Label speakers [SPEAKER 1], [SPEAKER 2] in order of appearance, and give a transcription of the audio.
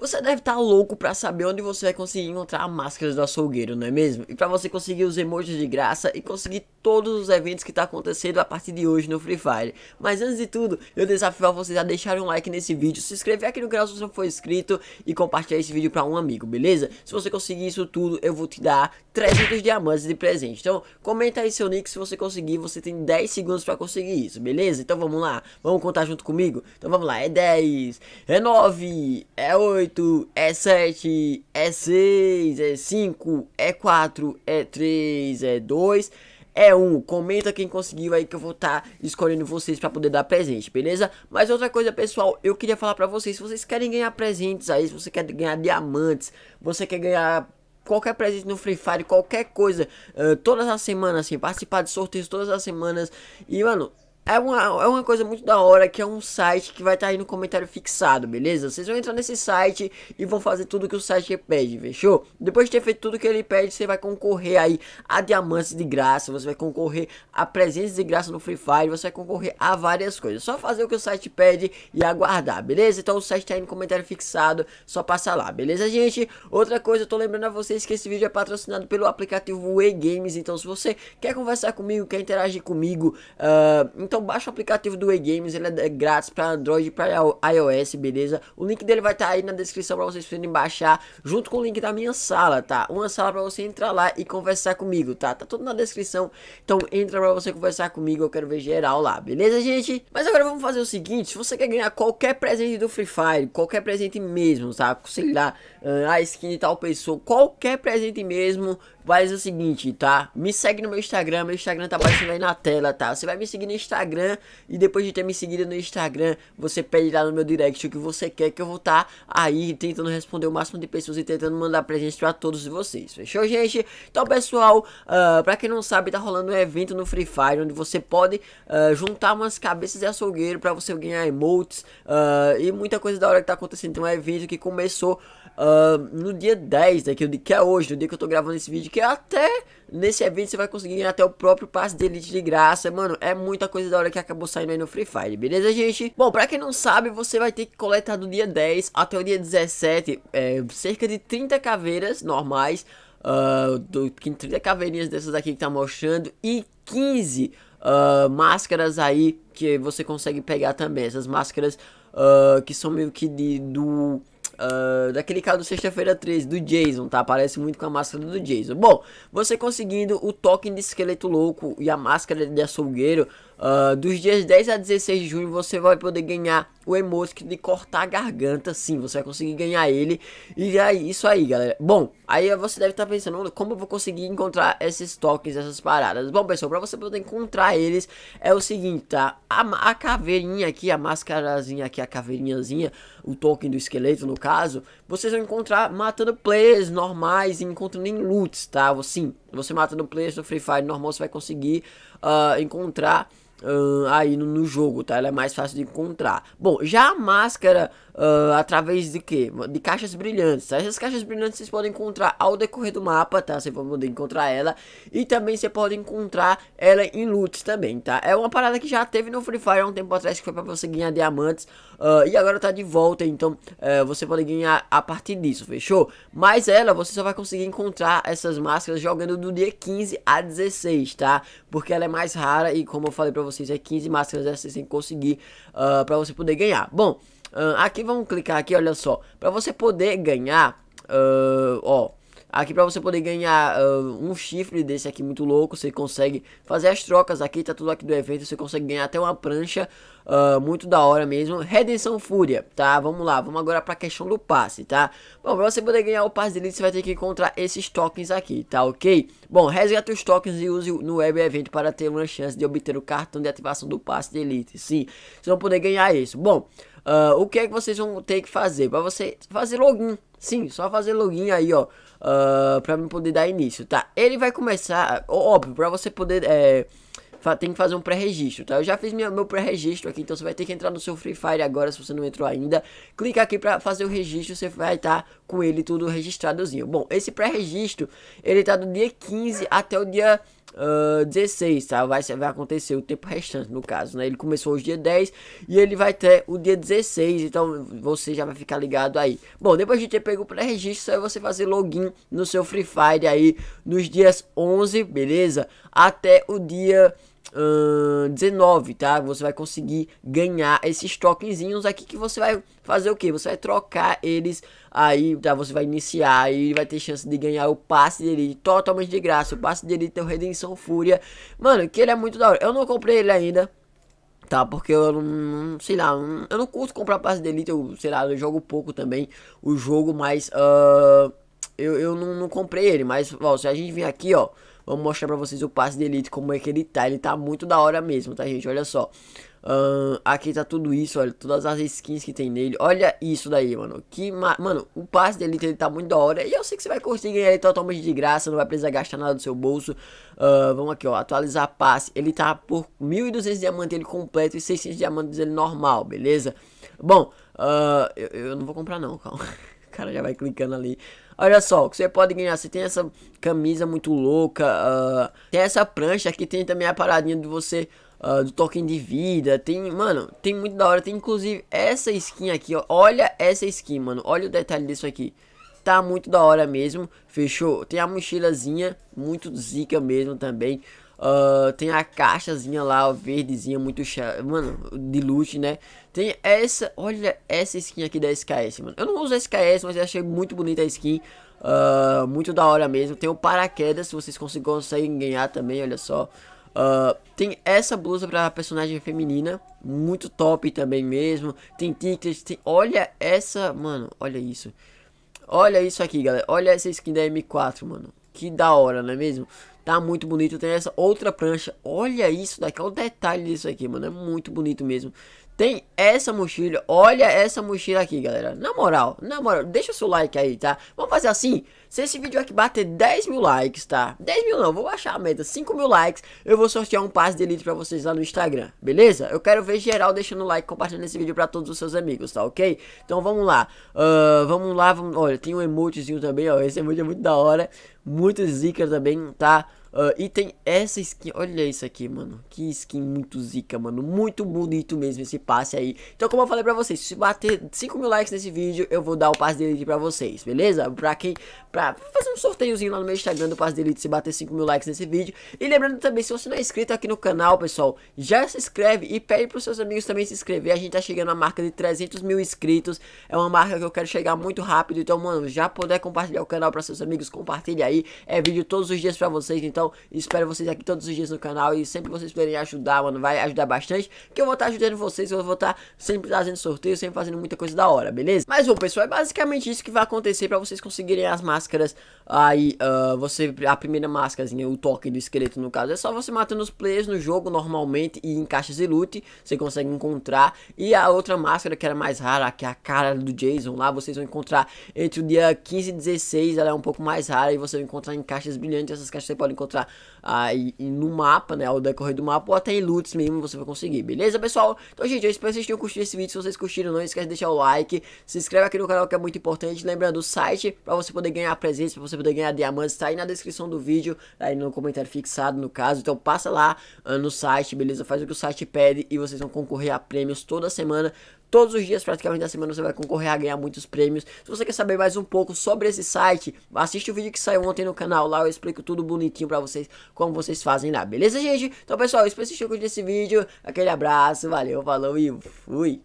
[SPEAKER 1] Você deve estar tá louco para saber onde você vai conseguir encontrar máscaras do açougueiro, não é mesmo? E para você conseguir os emojis de graça e conseguir todos os eventos que está acontecendo a partir de hoje no Free Fire. Mas antes de tudo, eu desafio a vocês a deixar um like nesse vídeo, se inscrever aqui no canal se você não for inscrito e compartilhar esse vídeo para um amigo, beleza? Se você conseguir isso tudo, eu vou te dar 300 diamantes de presente. Então, comenta aí seu nick se você conseguir, você tem 10 segundos para conseguir isso, beleza? Então vamos lá, vamos contar junto comigo? Então vamos lá, é 10, é 9, é 8. 8, é 7, é 6, é 5, é 4, é 3, é 2, é 1. Comenta quem conseguiu aí que eu vou estar tá escolhendo vocês para poder dar presente, beleza? Mas outra coisa, pessoal, eu queria falar para vocês, se vocês querem ganhar presentes aí, se você quer ganhar diamantes, você quer ganhar qualquer presente no Free Fire, qualquer coisa, uh, todas as semanas, assim, participar de sorteios todas as semanas. E, mano, é uma, é uma coisa muito da hora que é um site que vai estar tá aí no comentário fixado, beleza? Vocês vão entrar nesse site e vão fazer tudo que o site pede, fechou? Depois de ter feito tudo que ele pede, você vai concorrer aí a diamantes de graça, você vai concorrer a presentes de graça no Free Fire, você vai concorrer a várias coisas. Só fazer o que o site pede e aguardar, beleza? Então o site tá aí no comentário fixado, só passar lá, beleza, gente? Outra coisa, eu tô lembrando a vocês que esse vídeo é patrocinado pelo aplicativo Games, então se você quer conversar comigo, quer interagir comigo, uh, então então baixa o aplicativo do eGames, ele é, é grátis para Android e para iOS, beleza? O link dele vai estar tá aí na descrição para vocês poderem baixar, junto com o link da minha sala, tá? Uma sala para você entrar lá e conversar comigo, tá? Tá tudo na descrição, então entra para você conversar comigo, eu quero ver geral lá, beleza, gente? Mas agora vamos fazer o seguinte, se você quer ganhar qualquer presente do Free Fire, qualquer presente mesmo, tá Sei lá, ah, a skin de tal pessoa, qualquer presente mesmo, faz o seguinte, tá? Me segue no meu Instagram, meu Instagram tá aparecendo aí na tela, tá? Você vai me seguir no Instagram Instagram e depois de ter me seguido no Instagram, você pede lá no meu direct o que você quer que eu vou estar tá aí tentando responder o máximo de pessoas e tentando mandar presente para todos vocês. Fechou, gente? Então, pessoal, uh, ah, para quem não sabe, tá rolando um evento no Free Fire onde você pode uh, juntar umas cabeças de açougueiro para você ganhar emotes uh, e muita coisa da hora que tá acontecendo. Tem um evento que começou Uh, no dia 10, né, que, que é hoje, no dia que eu tô gravando esse vídeo, que é até nesse evento você vai conseguir ganhar até o próprio passe de elite de graça, mano, é muita coisa da hora que acabou saindo aí no Free Fire, beleza, gente? Bom, pra quem não sabe, você vai ter que coletar do dia 10 até o dia 17 é, cerca de 30 caveiras normais, uh, do, 30 caveirinhas dessas aqui que tá mostrando e 15 uh, ah, máscaras aí que você consegue pegar também, essas máscaras uh, que são meio que de, do... Uh, daquele cara do sexta-feira 3 do Jason, tá? Parece muito com a máscara do Jason. Bom, você conseguindo o token de esqueleto louco e a máscara de açougueiro, Uh, dos dias 10 a 16 de junho você vai poder ganhar o emoji de cortar a garganta, sim, você vai conseguir ganhar ele. E é isso aí, galera. Bom, aí você deve estar tá pensando, como eu vou conseguir encontrar esses tokens, essas paradas? Bom, pessoal, para você poder encontrar eles, é o seguinte, tá? A, a caveirinha aqui, a mascarazinha aqui, a caveirinhazinha, o token do esqueleto, no caso, vocês vão encontrar matando players normais e encontrando em loots, tá? Sim, você matando players no Free Fire normal, você vai conseguir uh, encontrar... Uh, aí no, no, jogo, tá? Ela é mais fácil de encontrar. Bom, já a máscara uh, através de quê? De caixas brilhantes. Tá? Essas caixas brilhantes vocês podem encontrar ao decorrer do mapa, tá? Você vai poder encontrar ela e também você pode encontrar ela em loot também, tá? É uma parada que já teve no Free Fire há um tempo atrás que foi para você ganhar diamantes uh, e agora tá de volta, então eh, você pode ganhar a partir disso, fechou? Mas ela você só vai conseguir encontrar essas máscaras jogando do dia 15 a 16, tá? Porque ela é mais rara e como eu falei vocês, vocês é 15 máscaras dessas sem conseguir uh, ah, para você poder ganhar. Bom, uh, aqui vamos clicar aqui, olha só, para você poder ganhar, uh, ó, Aqui para você poder ganhar uh, um chifre desse aqui muito louco, você consegue fazer as trocas aqui, tá tudo aqui do evento, você consegue ganhar até uma prancha uh, muito da hora mesmo. Redenção Fúria, tá? Vamos lá, vamos agora para a questão do passe, tá? Bom, para você poder ganhar o passe de elite, você vai ter que encontrar esses tokens aqui, tá ok? Bom, resgate os tokens e use no web evento para ter uma chance de obter o cartão de ativação do passe de elite, sim. Vocês vão poder ganhar isso. Bom, uh, o que é que vocês vão ter que fazer? Para você fazer login, Sim, só fazer login aí, ó, uh, pra poder dar início, tá? Ele vai começar, óbvio, pra você poder, é, tem que fazer um pré-registro, tá? Eu já fiz minha, meu pré-registro aqui, então você vai ter que entrar no seu Free Fire agora, se você não entrou ainda. Clica aqui pra fazer o registro, você vai estar tá com ele tudo registradozinho. Bom, esse pré-registro, ele tá do dia 15 até o dia uh, ah, 16, tá? Vai, vai acontecer o tempo restante, no caso, né? Ele começou hoje dia 10 e ele vai ter o dia 16, então você já vai ficar ligado aí. Bom, depois de ter pego o pré-registro, só é você fazer login no seu Free Fire aí nos dias 11, beleza? Até o dia uh, 19, tá? Você vai conseguir ganhar esses tokenzinhos aqui que você vai fazer o que? Você vai trocar eles aí, tá? Você vai iniciar e vai ter chance de ganhar o passe dele totalmente de graça. O passe dele tem o Redenção Fúria. Mano, que ele é muito da hora. Eu não comprei ele ainda, tá? Porque eu não, sei lá, eu não curto comprar passe de elite, eu, sei lá, eu jogo pouco também o jogo, mas uh, eu, eu não, não, comprei ele, mas ó, se a gente vir aqui, ó, Vamos mostrar pra vocês o passe de elite, como é que ele tá. Ele tá muito da hora mesmo, tá, gente? Olha só. Uh, aqui tá tudo isso, olha, todas as skins que tem nele. Olha isso daí, mano. Que ma Mano, o passe dele ele tá muito da hora. E eu sei que você vai conseguir ganhar ele totalmente de graça, não vai precisar gastar nada do seu bolso. Uh, vamos aqui, ó, atualizar passe. Ele tá por 1.200 diamantes ele completo e 600 diamantes ele normal, beleza? Bom, uh, eu, eu não vou comprar não, calma. cara já vai clicando ali. Olha só, o que você pode ganhar, você tem essa camisa muito louca, uh, tem essa prancha aqui, tem também a paradinha de você, uh, do token de vida, tem, mano, tem muito da hora, tem inclusive essa skin aqui, ó, olha essa skin, mano, olha o detalhe disso aqui. Tá muito da hora mesmo, fechou? Tem a mochilazinha, muito zica mesmo também. Uh, tem a caixazinha lá, verdezinha, muito chata. Mano, de loot, né? Tem essa, olha essa skin aqui da SKS, mano. Eu não uso SKS, mas eu achei muito bonita a skin. Uh, muito da hora mesmo. Tem o paraquedas, se vocês conseguem ganhar também, olha só. Uh, tem essa blusa para personagem feminina, muito top também mesmo. Tem tickets, tem... olha essa, mano, olha isso. Olha isso aqui, galera. Olha essa skin da M4, mano. Que da hora, não é mesmo? Tá muito bonito. Tem essa outra prancha. Olha isso daqui. Olha é o detalhe disso aqui, mano. É muito bonito mesmo. Tem essa mochila, Olha essa mochila aqui, galera. Na moral, na moral, deixa o seu like aí, tá? Vamos fazer assim. Se esse vídeo aqui bater 10 mil likes, tá? 10 mil não, vou baixar a meta. 5 mil likes, eu vou sortear um passe de elite pra vocês lá no Instagram, beleza? Eu quero ver geral deixando o like, compartilhando esse vídeo pra todos os seus amigos, tá ok? Então vamos lá. Uh, vamos lá, vamos... olha, tem um emotezinho também, ó. Esse emote é muito da hora. Muito zica também, tá? Uh, e tem essa skin, olha isso aqui, mano. Que skin muito zica, mano. Muito bonito mesmo esse passe aí aí. Então, como eu falei pra vocês, se bater 5 mil likes nesse vídeo, eu vou dar o passe delete pra vocês, beleza? Pra quem. Pra fazer um sorteiozinho lá no meu Instagram do passe delete se bater 5 mil likes nesse vídeo. E lembrando também, se você não é inscrito aqui no canal, pessoal, já se inscreve e pede pros seus amigos também se inscrever. A gente tá chegando à marca de 300 mil inscritos. É uma marca que eu quero chegar muito rápido. Então, mano, já puder compartilhar o canal pra seus amigos, compartilha aí. É vídeo todos os dias pra vocês. Então, espero vocês aqui todos os dias no canal. E sempre vocês puderem ajudar, mano, vai ajudar bastante. Que eu vou estar tá ajudando vocês, eu vou estar tá sempre fazendo sorteio, sempre fazendo muita coisa da hora, beleza? Mas bom, pessoal, é basicamente isso que vai acontecer pra vocês conseguirem as máscaras aí, uh, você, a primeira máscarazinha, o toque do esqueleto no caso, é só você matando os players no jogo normalmente e em caixas de loot, você consegue encontrar, e a outra máscara que era mais rara, que é a cara do Jason lá, vocês vão encontrar entre o dia 15 e 16, ela é um pouco mais rara e você vai encontrar em caixas brilhantes, essas caixas você pode encontrar aí no mapa, né, ao decorrer do mapa, ou até em loots mesmo você vai conseguir, beleza, pessoal? Então, gente, eu espero que vocês tenham curtido esse vídeo. Se vocês curtiram, não esquece de deixar o like. Se inscreve aqui no canal que é muito importante. Lembrando, o site para você poder ganhar presentes, para você poder ganhar diamantes, está aí na descrição do vídeo, tá aí no comentário fixado no caso. Então passa lá ah, no site, beleza? Faz o que o site pede e vocês vão concorrer a prêmios toda semana. Todos os dias, praticamente da semana, você vai concorrer a ganhar muitos prêmios. Se você quer saber mais um pouco sobre esse site, assiste o vídeo que saiu ontem no canal. Lá eu explico tudo bonitinho pra vocês, como vocês fazem lá. Beleza, gente? Então, pessoal, espero que vocês tenham curtido esse vídeo. Aquele abraço, valeu, falou e fui!